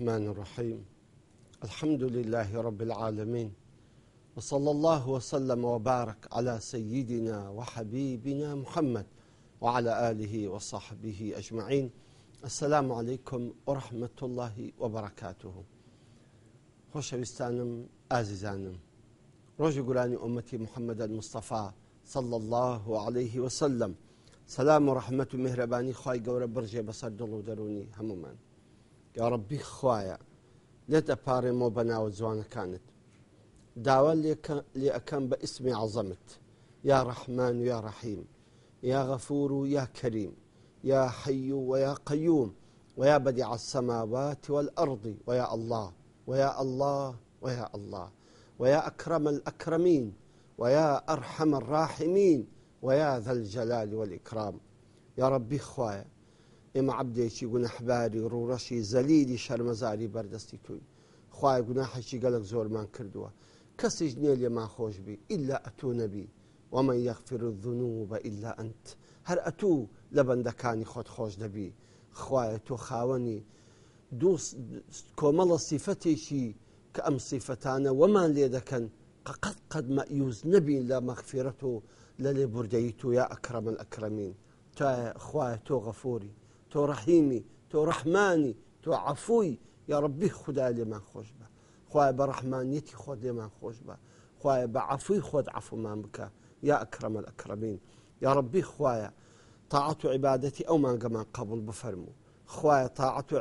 الرحمن الرحيم الحمد لله رب العالمين وصلى الله وسلم وبارك على سيدنا وحبيبنا محمد وعلى آله وصحبه أجمعين السلام عليكم ورحمة الله وبركاته خوش بستانم ازيزانم ڕۆژی گورانی امتي محمد المصطفى صلى الله عليه وسلم سلام ورحمه مهرباني و میهرەبانی خی گەورە بڕژێ بەسەر دڵ و يا ربي خوايا لێتە باري مو ناوە جوانەکانت كانت لێ لي بە ئیسمی عظمت يا رحمن يا رحيم يا غفور يا كريم يا حي ويا قيوم ويا بديع السماوات والأرض ويا الله ويا الله ويا الله ويا أكرم الأكرمين ويا أرحم الراحمين ويا ذا الجلال والإكرام يا ربي خوايا ئێمە عبدێکی گونەحباری ڕوڕەشی زەلیلی شەرمەزاری بەردەستی توی خی گوناحەکی گەلک زۆرمان کردووە کەسیش نییە لێمان خۆشببی ئللا ئەتوو نەبی ومە یەخفر ذنوب بە ئللا ئەنت هەر ئەتوو لە بەندەکانی خۆت خۆش دەبی خوایە تۆ خاوەنی کۆمەڵە سیفەتێکی کە ئەم سیفەتانە وەمان لێ دەکەن قەقەت قەت مەیوز نەبین لە مەخفیرەت و لە لێ بوردەی تو یا ئەکرەمن ئەکرەمین تا خوایە تۆ غەفۆری تو رحیمی تو رحمانی تو عفوی یا من خوش با خواه بە رحمانیتی خود لی من خوش با خواه خخوایە عفوی خود عفو من بکە یا اکرم الاکرمین یا ربی خواه طاعت و او من مانگەمان قبول بفرمو خواه طاعت و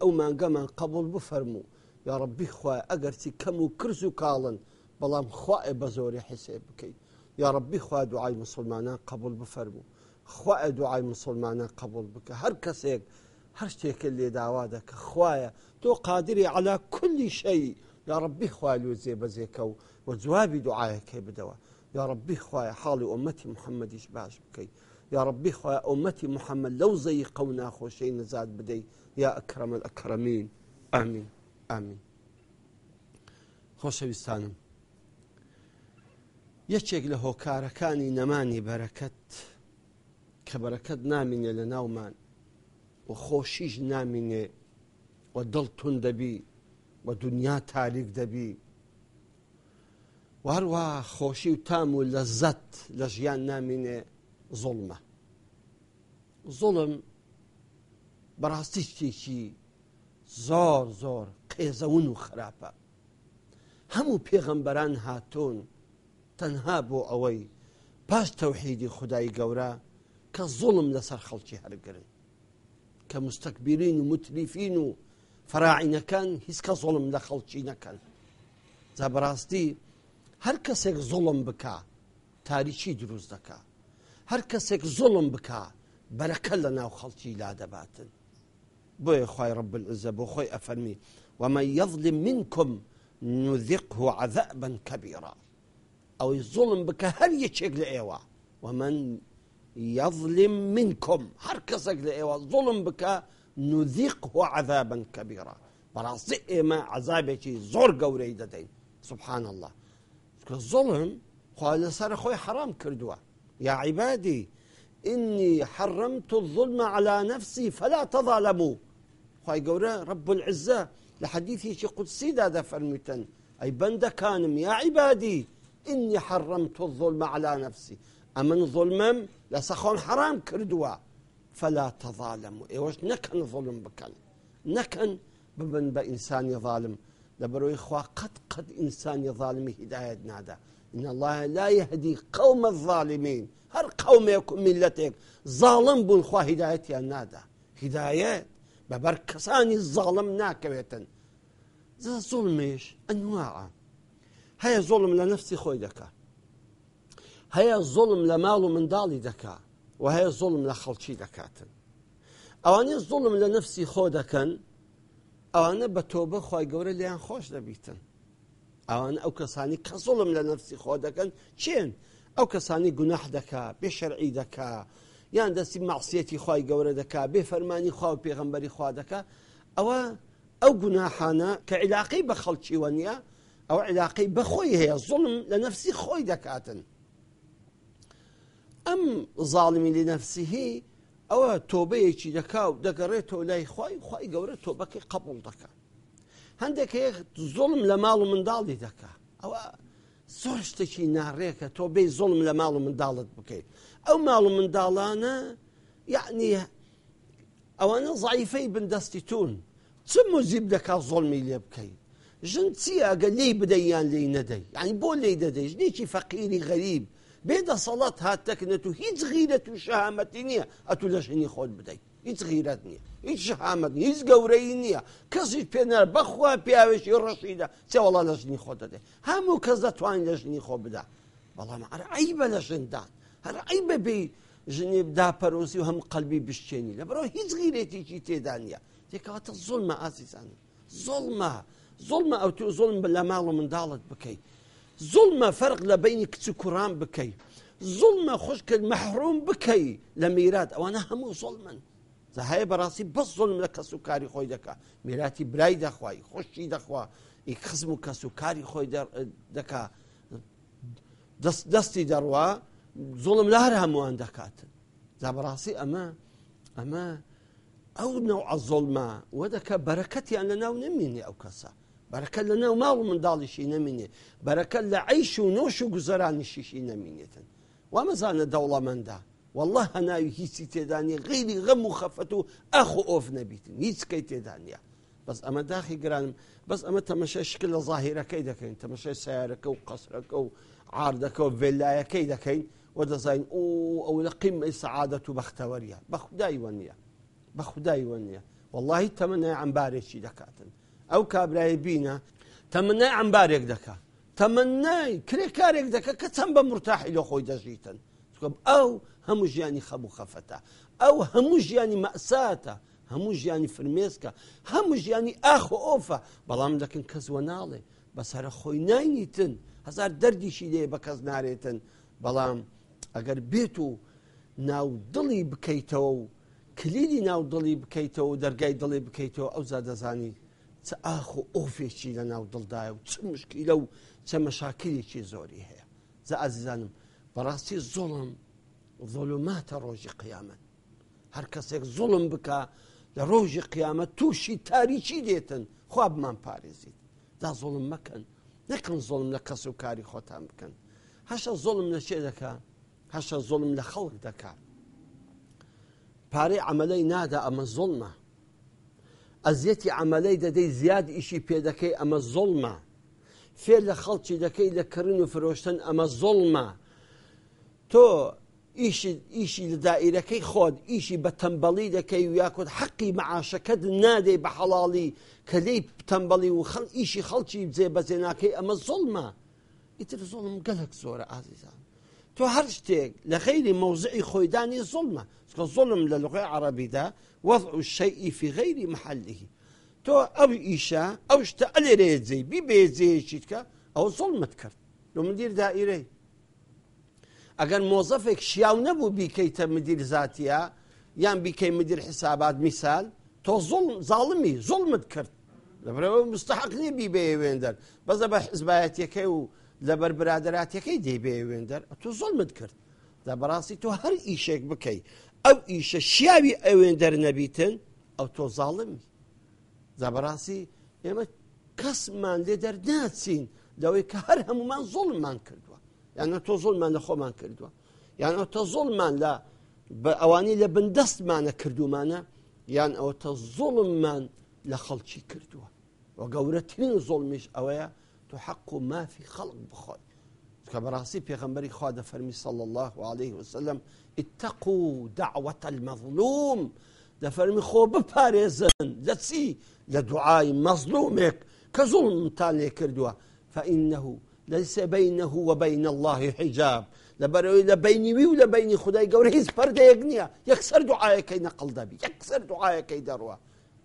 او من مانگەمان قبول بفرمو یا ڕبی خوای ئەگەرچی کەم و کرز و کاڵن بەڵام خوای بە زۆری یا ربی خواه دعای مسلمانان قبول بفرمو خوا دوعای مسلمانە قبول بکە هەر کەسێک هەر شتێکە لێ داوا دەکە خوایە تۆ قادری علا کولی شەی یا ڕبی خوالو زێ بەزێکە و وە جوابی دوعاەکەی بدەوە یا ڕبی خوایە حاڵی ئۆمەتی محەممەدیش باش بکەیت یا ڕبی خوای ئۆمەتی محەممەد لەو زەی قەو ناخۆشەی نزاد بدەیت یا ئەکرەمە ئەکرەمین ئامین ئامین خۆشەویستانم یەکێک لە هۆکارەکانی نەمانی بەرەکەت کە بەرەکەت نامینێ لە ناومان و خۆشیش نامینێ و دڵ تون دەبی و دنیا تاریک دەبی وهروە خۆشی و تام و لە زەت لە ژیان نامینێ زڵمە زڵم بەڕاستی شتێکی زۆر زۆر قێزەون و خراپە هەموو پێغەمبەران هاتوون تەنها بۆ ئەوەی پاش تەوحیدی خدای گەورە كظلم لسر خلقي هر قرن كمستكبرين ومتلفين فراعين كان هيس كظلم لخلقي نكن زبراستي هر كسك ظلم بكا تاريشي دروز دكا هر كسك ظلم بكا بركة لنا وخلتي لا دباتن بوي خوي رب العزة بوي أفرمي ومن يظلم منكم نذقه عذابا كبيرا أو الظلم بك هل يشيك لإيوا ومن يظلم منكم هركزك لإيوة ظلم بك نذيقه عذابا كبيرا براسي ما عذابك زور قوري زۆر سبحان الله الظلم قال صار لەسەر حرام كردوا يا عبادي إني حرمت الظلم على نفسي فلا تظالموا خوي قولا رب العزة لحديثي شي قدسي دادا فرمتن أي بند كانم يا عبادي إني حرمت الظلم على نفسي امن ظلمم لسخون حرام كردوا فلا تظالموا اي واش نكن ظلم بكن نكن ببن بە ظالم لبرو اخوا قد قد انسان ئینسانی هدايه نادا إن الله لا يهدي قوم الظالمين هر قوم يكون ملتك ظالم بن خوا هدايتي نادا هداية ببر كساني الظالم ناكويتن ظلمش أنواع هيا ظلم لنفسي خويدك دكا هەیە زۆڵم لە ماڵ و منداڵی دەکا و هەیە زۆڵم لە خەڵکی دەکاتن ئەوانە زۆڵم لە نفسی خۆ دەکەن ئەوانە بە تۆبە خی گەورە لیان خۆش دەبیتن ئەوان ئەو کەسانی کە زۆڵم لە نفسی خۆ دەکەن چێن ئەو کەسانی گوناح دەکا پێشەرعی دەکا یان دەستی مەعسیەتی خی گەورە دەکا بێ فەرمانی خوا و پێغمبەری خوا دەکا ئەوە ئەو گوناحانە کە عیلاقی بە خەڵکی وە نیە ئەو عیلاقی بەخۆی هەیە زڵم لە نفسی خۆی دەکاتن ئەم زاڵمی لنەفسیهی ئەوە تۆبەیەکی دەکاو دەگەڕێتەوە لای خی خی گەورە تۆبەکەی قبول دەکە هەندێکەیەک زۆڵم لە ماڵ و منداڵی دەکە ئەوە زۆر شتێکی ناڕێکە تۆ بێ زۆڵم لە ماڵ و منداڵت بکەیت ئەو ماڵ و منداڵانە یعنی ئەوانە زایفەی بندەستی تون چ مزیب دەکا زۆڵمی لێ بکەیت ژن چی ئەگە لی بدەیان لی نەدەی ینی بۆ لی دەدەیت نیکی فەقیری غەریب بێدە سەڵات هاتەکنێت و هیچ غیرەت و شەهامەتی نییە ئەتو لە ژنی خۆت بدەیت هیچ غیرەت نییە هیچ شەهامەت هیچ گەورەی نییە کەسی پێنەر بەخوا پیاوێکی ڕەشیدا چێوەڵا لە ژنی خۆ دەدێ هەموو کەس دەتوان لە ژنی خۆ بدا بەڵام هەر ئەی بە لە ژندان هەر ئەی بەبێ ژنی داپەرۆسی و هەم قەلبی بشتێنی لە بەرەوە هیچ غیرێتێکی تێدانە تێکاتە زۆلمە ئازیزانم زۆڵمە زۆڵمە ئەو تو زۆڵم لە ماڵ و منداڵت بکەیت زڵمە فەرق لە بینی کچ و کوڕان بکەی زڵمە خوشکرد مەحروم بکەی لە میرات ئەوانە هەموو زڵمن زەهەیە بەڕاستی بەس زڵم لە کەس و کاری خۆی دەکا میراتی برای دەخوای خوشتی دەخوا ئی خزم و کەس و کاری خۆی دەکا دەستی دەڕوا زڵم لە هەر هەمووان دەکاتن دا بەڕاستی ئەمە ئەمە ئەو نەوع ئەزڵما وە دەکە بەرەکەتیان لە ناو نمینی ئەو کەسە بركة لنا وما من دال شي نمينه بركة لعيش ونوش وقزران شي شي نمينه وما زال دولة من دا والله أنا يهيسي تداني غيري غم مخفتو أخو أوف نبيت يتسكي تدانيا بس أما داخل قرانم بس أما تمشي شكل ظاهرة كيدا كين تمشي سيارك وقصرك وعارضك وفيلايا كيدا كين ودا زين او او لقيم سعادة بختوريا بخداي ونيا بخداي ونيا والله تمنى عن باريشي دكاتن ئەو کابرای بینە تەمەنای ئەمبارێک دەکا تەمەنای کرێ کارێک دەکە کە چەند بە مرتاحی لە خۆی دەژیتن ئەو هەموو ژیانی خەبوو خەفەتە ئەو هەموو ژیانی مەساتە هەموو ژیانی فرمێسکە هەموو ژیانی ئاخ و ئۆفە بەڵام دەکەن کەسوە ناڵێ بەسرە خۆی ناینیتن هزار دەردیشی لێ بە کەس نارێتن بەڵام ئەگەر بێت و ناو دڵی بکەیتەوە و کلیدی ناو دڵی بکەیتەوە و دەرگای دڵی بکەیتەوە ئەوزا دەزانی چ ئاخ و ئۆفێکی لە ناو دڵدایە و چ مشکی لەو چە مەشاکرێکی زۆری هەیە زە ئازیزانم بەڕاستی زۆڵم زۆلوماتە ڕۆژی قیامەت هەر کەسێک زۆڵم بکە لە ڕۆژی قیامەت تووشی تاریکی دێتن خوابمان پارێزیت دا زۆڵم مەکەن نەکەن زۆڵم لە کەس و کاری خۆتان بکەن هەشە زۆڵم لە شێ دەکە هەشە زۆڵم لە خەڵک دەکات پارەی ئەمەلەی نادا ئەمە زۆڵمە ئەزیەتی ئەمەلەی دەدەی زیاد ئیشی پێدەکەی ئەمە زۆڵمە فێر لە خەڵکی دەکەی لە کڕن و فرۆشتن ئەمە زۆڵمە تۆ ئیشی لە دائیرەکەی خۆت ئیشی بە تەمبەڵی دەکەی و یاکوت حەقی مەعاشەکەت نادەی بە حەڵاڵی کە لی تەمبەڵی و خەڵ ئیشی خەڵکی بجێ بەزێناکەی ئەمە زۆڵمە ئیتر زۆڵم گەلک زۆرە ئازیزان تۆ هەر شتێک لە خەیری مەوزعی خۆیدانی زڵمە ظلم للغة العربية وضع الشيء في غير محله تو او ايشا او اشتعل ريزي بي بيزي شيتك او ظلمت كرت لو مدير دائري أجل موظفك شياو نبو بيكيت مدير ذاتيا يعني بيكي مدير حسابات مثال تو ظلم ظالمي ظلمت كرت لبرو مستحق ني بي بي ويندر بس بحزباتيكي و لبر كي دي بي ويندر تو ظلمت كرت دا بەڕاستی تۆ هەر ئیشێک بکەی ئەو ئیشە شیاوی ئەوێن دەرنەبیتن ئەو تۆ زاڵمی زابڕاستی ئێمە کەسمان لێ دەرناچین لەوەی کە هەر هەمومان زۆڵمان کردووە یانە تۆ زۆڵمان لە خۆمان کردووە یانە تە زۆڵمان لە بە ئەوانی لە بندەستمانە کردومانە یان ئەوە تە زۆڵممان لە خەڵکی کردووە وە گەورەترین زۆڵمیش ئەوەیە تو حەق و مافی خەڵک بخۆی كبراسي في غمري خوا فرمي صلى الله عليه وسلم اتقوا دعوة المظلوم دەفەرمی خۆ بپارێزن لە چی لە دوعای مەظلومێک کە زوڵمتان لێ فإنه ليس بينه وبين الله حجاب لبروي لبيني وي ولا بيني خداي قوري هيز يكسر دعاي كي نقل دبي يكسر دعاي كي دروا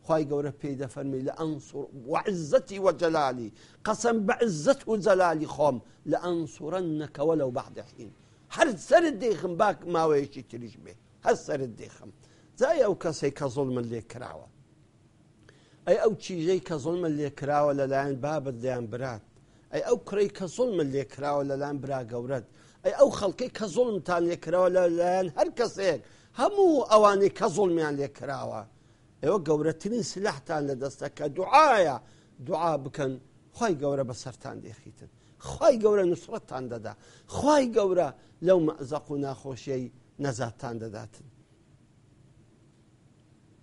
خواي قورة بيدا فرمي لأنصر وعزتي وجلالي قسم بعزته وزلالي خوم لأنصرنك ولو بعد حين هل سر الديخم باك ما ويشي تريجمي هل سر الديخم زي أو كسي كظلم اللي كراوة أي أو شي جي كظلم اللي كراوة للاين باب اللي أمبرات أي أو كري كظلم اللي كراوة للاين برا قورد أي أو خلقي كظلم اللي كراوة للاين هر كسيك همو أواني كظلم اللي كراوة ئێوە گەورەترین سلاحتان لە دەستەکە دوعاە دوعا بکەن خی گەورە بە سەران دێخیتن خی گەورە نوسرەتان دەدا خی گەورە لەو مەزەق و ناخۆشیەی نەزاتان دەداتن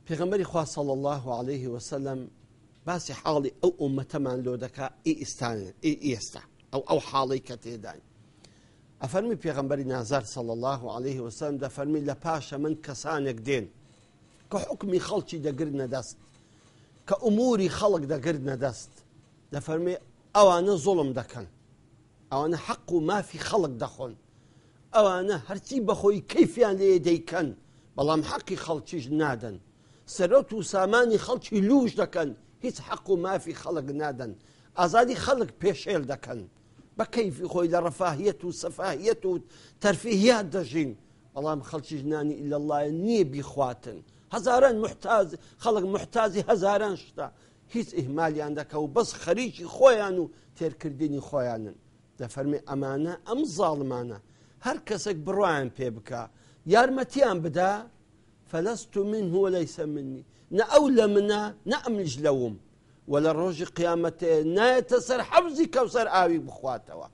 پێغەمبەری خواصل الله عليه وسلم باسی حاڵی ئەو ئومەتەمان لۆ دەکا ئیئستان ئی ئێستا ئەو ئەو حاڵی کە تێدان ئەفەرمی پێغەمبەری نازار سەڵ الله عليه وسلم دەفەرمی لە پاشە من کەسانێک دێن کە حکمی خەڵکی دەگرنە دەست کە ئوموری خەڵک دەگرنە دەست دەفەرمێ ئەوانە زۆڵم دەکەن ئەوانە حەق و مافی خەڵک دەخۆن ئەوانە هەرچی بەخۆی کەفیان لێ دەیکەن بەڵام حەقی خەڵکیش نادەن سەرۆت و سامانی خەڵکی لوش دەکەن هیچ حەق و مافی خەڵک نادەن ئازادی خەڵک پێشێل دەکەن بە کەیفی خۆی لە ڕەفاهیت و سەفاهیت و تەرفیهات دەژین بەڵام خەڵکیش نانی ئللهە نییە بیخواتن. هەزاران محتاز خەڵک محتازی هەزاران شتا هیچ ئیهمالیان دەکە و بەس خەریکی خۆیان و تێرکردنی خۆیانن دەفەرمی ئەمانە ئەم زاڵمانە هەر کەسێک بڕوایان پێ بکە یارمەتیان بدا فەلەست و من هو لەیسە منی نە ئەو لە منە نە ئەملیش لەوم وە لە ڕۆژی قیامەتێ نایەتە سەر حەبزی کەوسەر ئاوی بخواتەوە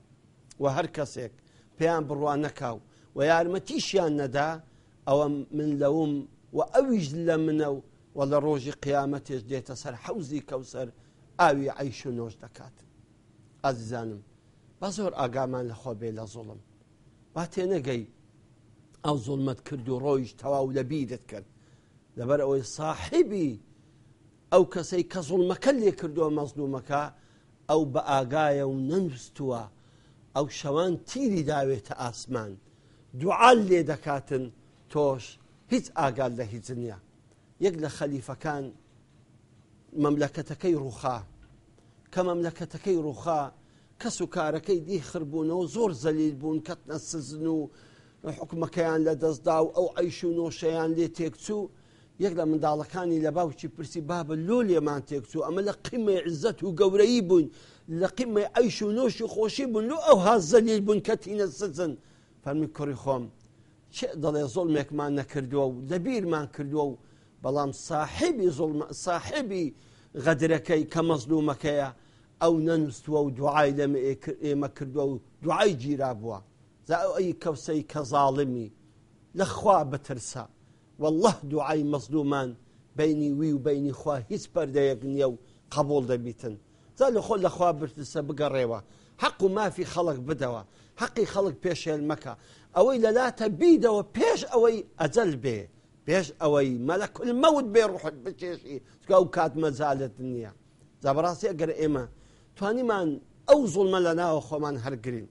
و هەر کەسێک پێیان بڕوان نەکاو و یارمەتیشیان نەدا ئەوە من لەوم و ئەویش لە منە و و لە ڕۆژی قیامەتێش دێتە سەر حەوزی کەوسەر ئاوی عیش و نۆش دەکات ئازیزانم با زۆر ئاگامان لە خۆبێ لە زوڵم با تێنەگەی ئەو زڵمت کرد و ڕۆیش تەواو لە بیرت کرد لەبەر ئەوەی ساحبی ئەو کەسەی کە زڵمەکە لێ کردووە مەزلومەکە ئەو بە ئاگایە و نەنووسوە ئەو شەوان تیری داوێتە ئاسمان دوعاال لێ دەکاتن تۆش هیچ ئاگال لە هیچ دنیا یەک لە خەلیفەکان مەملەکەتەکەی ڕوخا کە مەملەکەتەکەی ڕوخا کەس و کارەکەی دی خربوونەوە زۆر زەلیل بوون کە نەسزن و حکومەکەیان لە دەستدا و ئەو عیش و نۆشەیان لێ تێکچوو یەک لە منداڵەکانی لە باوکی پرسی بابە لۆ لێمان تێکچوو ئەمە لە قیمە عزت و گەورەی بوون لە قیمە ئەیش و نۆشی خۆشی بوون لۆ ئەو هازەلیل بوون کە تینە سزن فەرمی کوڕی خۆم دەڵێ زۆڵمێکمان نەکردووە و لەبیرمان کردووە و بەڵام ساحبی ساحبی غەدرەکەی کە مەزلومەکەیە ئەو نەنووسوە و دوعای لەمە ئێمە کردووە و دوعای گیرا بووە زا ئەو ئەی کەوسەی کە زاڵمی لەخوا بەترسا والله دوعای مەزلومان بینی وی و بینی خوا هیچ پەردەیەک نییە و قبول دەبیتن زا لە خۆل لەخوا برتسە بگەڕێەوە حق و مافی خەڵک بدەوە حقی خەڵک پێشێل مەکە ئەوەی لە لاتە بیدەوە پێش ئەوەی ئەجل بێ پێش ئەوەی مەلەکل مەوت بێ ڕحت بچێشی سکە و کات مەزالت نییە زابڕاستی ئەگەر ئێمە توانیمان ئەو زوڵمە لە ناوە خۆمان هەرگرین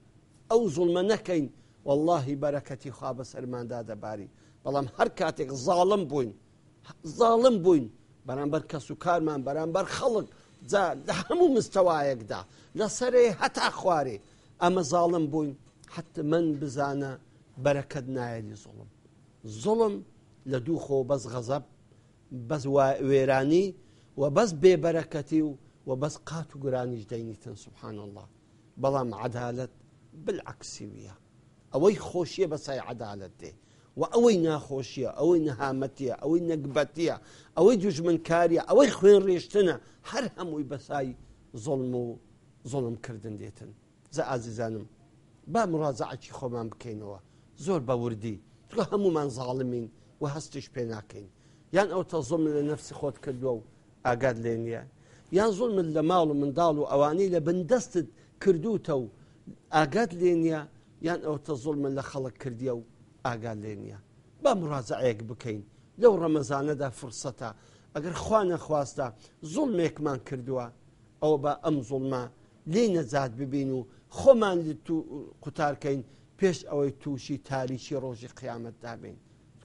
ئەو زوڵمە نەکەین واللهی بەرەکەتی خوا بە سەرماندا دەباری بەڵام هەر کاتێک زاڵم بووین زاڵم بووین بەرامبەر کەس و کارمان بەرامبەر خەڵک لە هەموو مستەوایەکدا لەسەرێ هەتا خوارێ ئەمە زاڵم بووین حتمەن بزانە بەرەکەت نایەنی زوڵم زوڵم لە دوو خۆ بەس غەزەب بەس وێرانی و بەس بێبەرەکەتی و و بەس قات و گرانیش دەینیتن سبحان الله بەڵام عدالت بالعکسیویە ئەوەی خۆشیە بەسای عدالت دێ و ئەوەی ناخۆشیە ئەوەی نەهامەتیە ئەوەی نەگبەتیە ئەوەی دوژمنکاریە ئەوەی خوێن ڕێشتنە هەر هەمووی بەسای زڵم و زڵمکردن دێتن زە ئازیزانم با مڕازعکی خۆمان بکەینەوە زۆر بەوردی تکە هەمومان زاڵمین و هەستیش پێ ناکەین یان ئەو تە زۆم لە نفسی خۆت کردووە و ئاگاد لێ نیە یان زۆر من لە ماڵ و منداڵ و ئەوانەی لە بندەستت کردوتە و ئاگاد لێ نیە یان ئەو تە زۆڵ من لە خەڵک کردیە و ئاگاد لێ نیە با مڕازەیەک بکەین لەو ڕەمەزانەدا فرسەتە ئەگەر خوا نەخواستا زوڵمێکمان کردووە ئەوە بە ئەم زوڵما لێ نەزاد ببین و خۆمان قوتارکەین پێش ئەوەی تووشی تاریکی ڕۆژی قیامەت دابین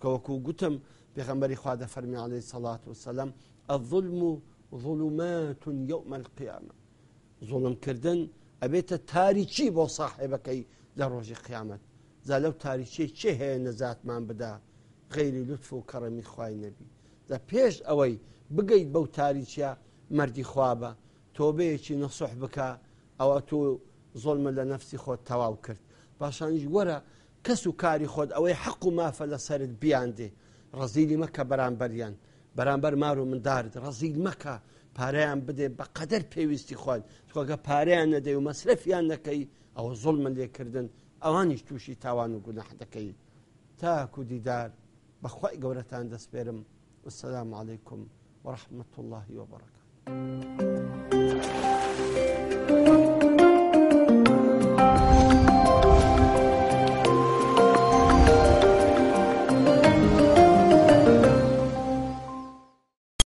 کەوەکو گوتم پێخەمبەری خوادە فەرمیانەی سەڵات و سەلام ئەظلم و ظڵومەتون یومە قیامە زۆڵمکردن ئەبێتە تاریکی بۆ ساحێبەکەی لە ڕۆژی قیامەت زا لەو تاریچی چه هەیە نەزاتمان بدا غیری لطف و کەڕەمی خوای نەبی لە پێش ئەوەی بگەیت بەو تاریچە مردی خوابە تۆبەیەکی نەسوح بکە ئەوە تۆ زۆلمە لە نفسی خۆت تەواو کرد پاشانیش وەرە کەس و کاری خۆت ئەوەی حەق و مافە لە سرت بیاندێ ڕزیلی مەکە بەرامبەریان بەرامبەر مار و مندارت ڕزیل مەکە پارەیان بدێ بە قەدەر پێویستی خۆن چکۆگە پارەیان نەدەی و مەسرفیان نەکەی ئەوە زۆڵ من لێکردن ئەوانیش تووشی تاوان و گونەح دەکەی تاکو دیدار بەخوای گەورەتان دەسپێرم وسلام عیکم وەرححمت الله وبركاته